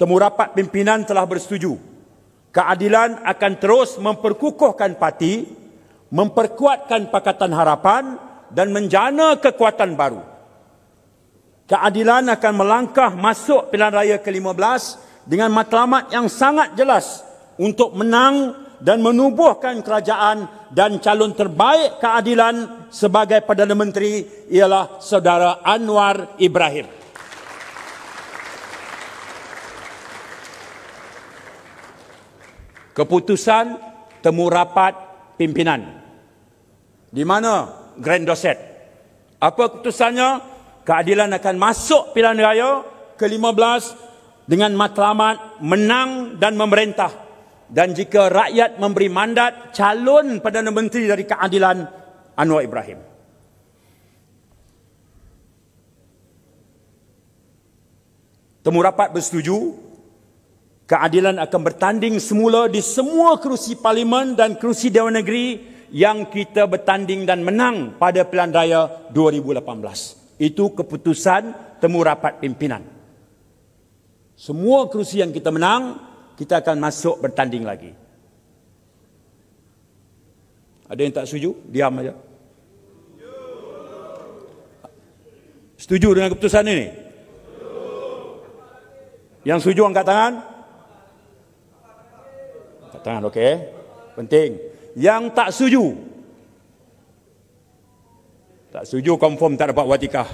Temu rapat pimpinan telah bersetuju. Keadilan akan terus memperkukuhkan parti, memperkuatkan Pakatan Harapan dan menjana kekuatan baru. Keadilan akan melangkah masuk pilihan raya ke-15 dengan matlamat yang sangat jelas untuk menang dan menubuhkan kerajaan dan calon terbaik keadilan sebagai Perdana Menteri ialah saudara Anwar Ibrahim. keputusan temu rapat pimpinan di mana Grand Dorset apa keputusannya keadilan akan masuk pilihan raya ke-15 dengan matlamat menang dan memerintah dan jika rakyat memberi mandat calon Perdana Menteri dari keadilan Anwar Ibrahim temu rapat bersetuju keadilan akan bertanding semula di semua kerusi parlimen dan kerusi Dewan Negeri yang kita bertanding dan menang pada pilihan raya 2018. Itu keputusan temu rapat pimpinan. Semua kerusi yang kita menang, kita akan masuk bertanding lagi. Ada yang tak setuju? Diam saja. Setuju dengan keputusan ini? Yang setuju angkat tangan. Setuju. Kat tangan okey. Penting. Yang tak setuju. Tak setuju confirm tak dapat watikah.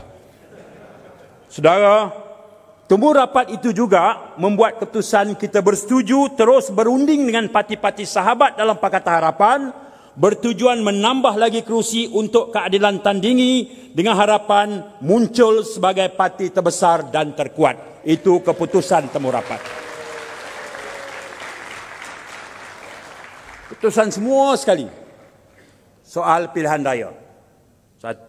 Saudara, temu rapat itu juga membuat keputusan kita bersetuju terus berunding dengan parti-parti sahabat dalam Pakatan Harapan bertujuan menambah lagi kerusi untuk keadilan tandingi dengan harapan muncul sebagai parti terbesar dan terkuat. Itu keputusan temu rapat. keputusan semua sekali soal pilihan raya.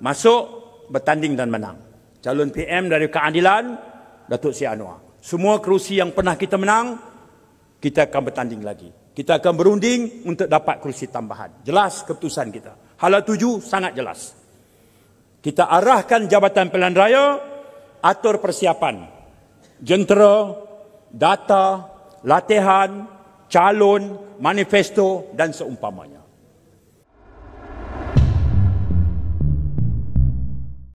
Masuk, bertanding dan menang. Calon PM dari keadilan, Datuk Si Anwar. Semua kerusi yang pernah kita menang, kita akan bertanding lagi. Kita akan berunding untuk dapat kerusi tambahan. Jelas keputusan kita. hal tujuh sangat jelas. Kita arahkan Jabatan Pilihan Raya, atur persiapan. Jentera, data, latihan, calon, manifesto dan seumpamanya.